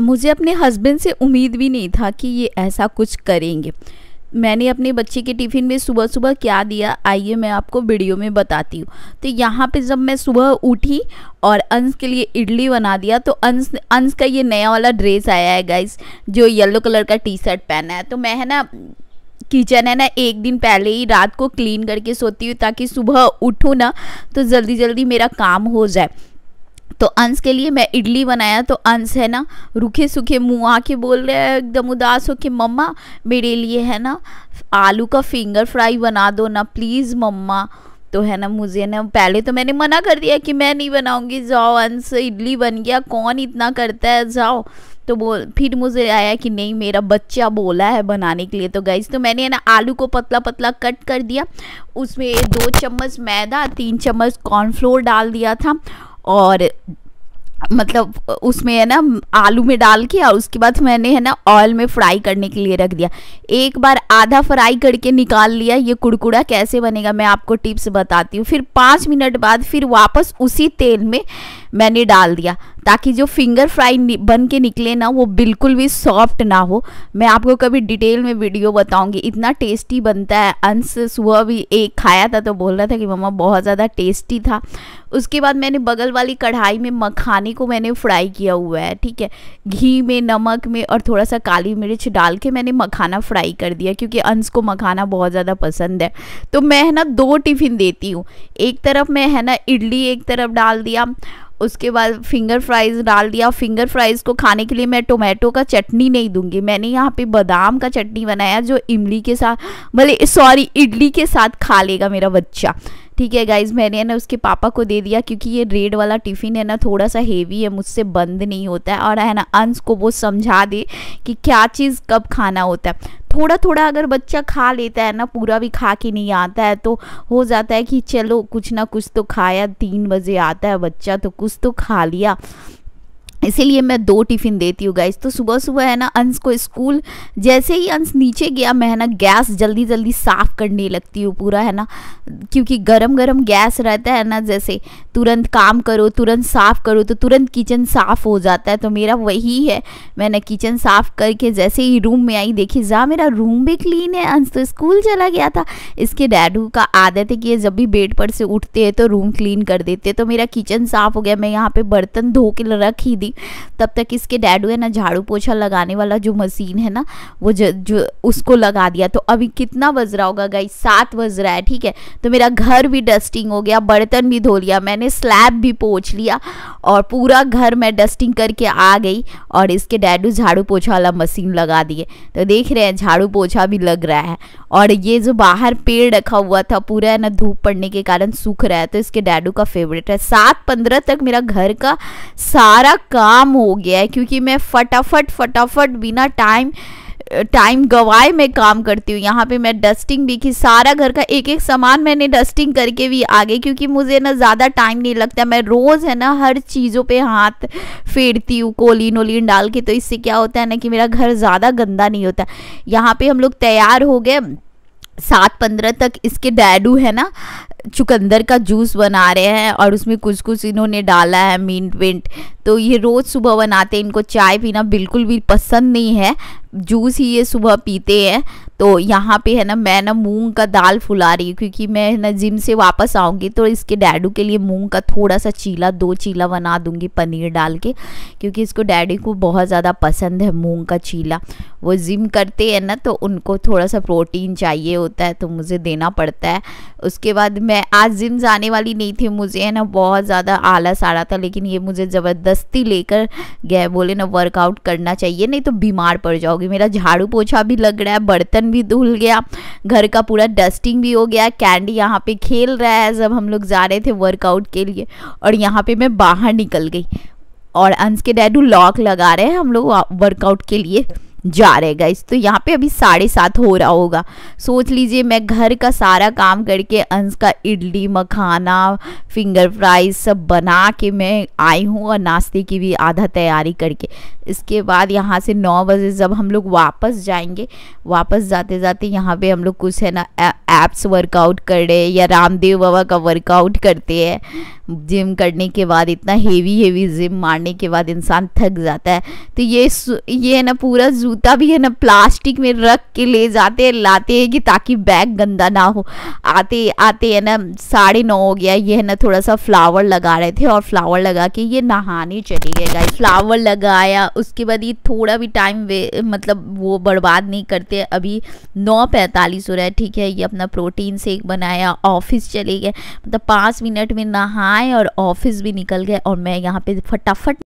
मुझे अपने हस्बैंड से उम्मीद भी नहीं था कि ये ऐसा कुछ करेंगे मैंने अपने बच्चे के टिफ़िन में सुबह सुबह क्या दिया आइए मैं आपको वीडियो में बताती हूँ तो यहाँ पे जब मैं सुबह उठी और अंश के लिए इडली बना दिया तो अंश अंश का ये नया वाला ड्रेस आया है गाइस जो येलो कलर का टी शर्ट पहना है तो मैं है ना किचन है ना एक दिन पहले ही रात को क्लीन करके सोती हूँ ताकि सुबह उठूँ ना तो जल्दी जल्दी मेरा काम हो जाए तो अंश के लिए मैं इडली बनाया तो अंश है ना रूखे सूखे मुँह आके बोल रहे हैं एकदम उदास हो कि मम्मा मेरे लिए है ना आलू का फिंगर फ्राई बना दो ना प्लीज़ मम्मा तो है ना मुझे ना पहले तो मैंने मना कर दिया कि मैं नहीं बनाऊंगी जाओ अंश इडली बन गया कौन इतना करता है जाओ तो बोल फिर मुझे आया कि नहीं मेरा बच्चा बोला है बनाने के लिए तो गई तो मैंने है ना आलू को पतला पतला कट कर दिया उसमें दो चम्मच मैदा तीन चम्मच कॉर्नफ्लोर डाल दिया था और मतलब उसमें है ना आलू में डाल के और उसके बाद मैंने है ना ऑयल में फ्राई करने के लिए रख दिया एक बार आधा फ्राई करके निकाल लिया ये कुड़कुड़ा कैसे बनेगा मैं आपको टिप्स बताती हूँ फिर पाँच मिनट बाद फिर वापस उसी तेल में मैंने डाल दिया ताकि जो फिंगर फ्राई बन के निकले ना वो बिल्कुल भी सॉफ्ट ना हो मैं आपको कभी डिटेल में वीडियो बताऊंगी इतना टेस्टी बनता है अंश सुबह भी एक खाया था तो बोल रहा था कि मम्मा बहुत ज़्यादा टेस्टी था उसके बाद मैंने बगल वाली कढ़ाई में मखाने को मैंने फ्राई किया हुआ है ठीक है घी में नमक में और थोड़ा सा काली मिर्च डाल के मैंने मखाना फ्राई कर दिया क्योंकि अंश को मखाना बहुत ज़्यादा पसंद है तो मैं है ना दो टिफ़िन देती हूँ एक तरफ मैं है ना इडली एक तरफ डाल दिया उसके बाद फिंगर फ्राइज़ डाल दिया फिंगर फ्राइज़ को खाने के लिए मैं टोमेटो का चटनी नहीं दूंगी मैंने यहाँ पे बादाम का चटनी बनाया जो इमली के साथ भले सॉरी इडली के साथ खा लेगा मेरा बच्चा ठीक है गाइज मैंने है ना उसके पापा को दे दिया क्योंकि ये रेड वाला टिफ़िन है ना थोड़ा सा हेवी है मुझसे बंद नहीं होता है और है ना अंश को वो समझा दे कि क्या चीज़ कब खाना होता है थोड़ा थोड़ा अगर बच्चा खा लेता है ना पूरा भी खा के नहीं आता है तो हो जाता है कि चलो कुछ ना कुछ तो खाया तीन बजे आता है बच्चा तो कुछ तो खा लिया इसीलिए मैं दो टिफ़िन देती हूँ गाइस तो सुबह सुबह है ना अंश को स्कूल जैसे ही अंश नीचे गया मैं है ना गैस जल्दी जल्दी साफ़ करने लगती हूँ पूरा है ना क्योंकि गरम गरम गैस रहता है ना जैसे तुरंत काम करो तुरंत साफ़ करो तो तुरंत किचन साफ़ हो जाता है तो मेरा वही है मैंने किचन साफ़ करके जैसे ही रूम में आई देखी जहाँ मेरा रूम भी क्लीन है अंश तो स्कूल चला गया था इसके डैडू का आदत है कि ये जब भी बेड पर से उठते हैं तो रूम क्लीन कर देते हैं तो मेरा किचन साफ़ हो गया मैं यहाँ पर बर्तन धो के रख ही दी तब तक इसके डैडू है ना झाड़ू पोछा लगाने वाला जो मशीन है ना वो ज, जो उसको लगा दिया तो अभी कितना बज रहा होगा गाई सात बज रहा है ठीक है तो मेरा घर भी डस्टिंग हो गया बर्तन भी धो लिया मैंने स्लैब भी पोछ लिया और पूरा घर मैं डस्टिंग करके आ गई और इसके डैडू झाड़ू पोछा वाला मशीन लगा दिए तो देख रहे हैं झाड़ू पोछा भी लग रहा है और ये जो बाहर पेड़ रखा हुआ था पूरा है ना धूप पड़ने के कारण सूख रहा है तो इसके डैडू का फेवरेट है सात पंद्रह तक मेरा घर का सारा काम काम हो गया है क्योंकि मैं फटाफट फटाफट बिना टाइम टाइम गवाए मैं काम करती हूँ यहाँ पे मैं डस्टिंग भी की सारा घर का एक एक सामान मैंने डस्टिंग करके भी आ गई क्योंकि मुझे ना ज़्यादा टाइम नहीं लगता मैं रोज़ है ना हर चीज़ों पे हाथ फेरती हूँ कोलिन वोलिन डाल के तो इससे क्या होता है ना कि मेरा घर ज़्यादा गंदा नहीं होता यहाँ पे हम लोग तैयार हो गए सात पंद्रह तक इसके डैडू है ना चुकंदर का जूस बना रहे हैं और उसमें कुछ कुछ इन्होंने डाला है मिंट विंट तो ये रोज़ सुबह बनाते हैं इनको चाय पीना बिल्कुल भी पसंद नहीं है जूस ही ये सुबह पीते हैं तो यहाँ पे है ना मैं ना मूंग का दाल फुला रही हूँ क्योंकि मैं ना जिम से वापस आऊँगी तो इसके डैडू के लिए मूंग का थोड़ा सा चीला दो चीला बना दूँगी पनीर डाल के क्योंकि इसको डैडी को बहुत ज़्यादा पसंद है मूंग का चीला वो जिम करते हैं ना तो उनको थोड़ा सा प्रोटीन चाहिए होता है तो मुझे देना पड़ता है उसके बाद मैं आज जिम जाने वाली नहीं थी मुझे है ना बहुत ज़्यादा आलस आ रहा था लेकिन ये मुझे ज़बरदस्ती लेकर गए बोले ना वर्कआउट करना चाहिए नहीं तो बीमार पड़ जाओगी मेरा झाड़ू पोछा भी लग रहा है बर्तन भी धुल गया घर का पूरा डस्टिंग भी हो गया कैंडी यहाँ पे खेल रहा है जब हम लोग जा रहे थे वर्कआउट के लिए और यहाँ पे मैं बाहर निकल गई और अंश के डैडू लॉक लगा रहे हैं हम लोग वर्कआउट के लिए जा रहे गाइस तो यहाँ पे अभी साढ़े सात हो रहा होगा सोच लीजिए मैं घर का सारा काम करके अंश का इडली मखाना फिंगर फ्राइज सब बना के मैं आई हूँ और नाश्ते की भी आधा तैयारी करके इसके बाद यहाँ से नौ बजे जब हम लोग वापस जाएंगे वापस जाते जाते यहाँ पे हम लोग कुछ है ना एप्स वर्कआउट कर रहे या रामदेव बाबा का वर्कआउट करते हैं जिम करने के बाद इतना हेवी हेवी जिम मारने के बाद इंसान थक जाता है तो ये ये है ना पूरा जूता भी है ना प्लास्टिक में रख के ले जाते हैं लाते हैं कि ताकि बैग गंदा ना हो आते आते है ना साढ़े नौ हो गया ये है ना थोड़ा सा फ्लावर लगा रहे थे और फ्लावर लगा के ये नहाने चले गए गाइस फ्लावर लगाया उसके बाद ये थोड़ा भी टाइम मतलब वो बर्बाद नहीं करते अभी नौ पैंतालीस हो रहा है ठीक है ये अपना प्रोटीन शेक बनाया ऑफिस चले गए मतलब पाँच मिनट में नहाए और ऑफिस भी निकल गए और मैं यहाँ पे फटाफट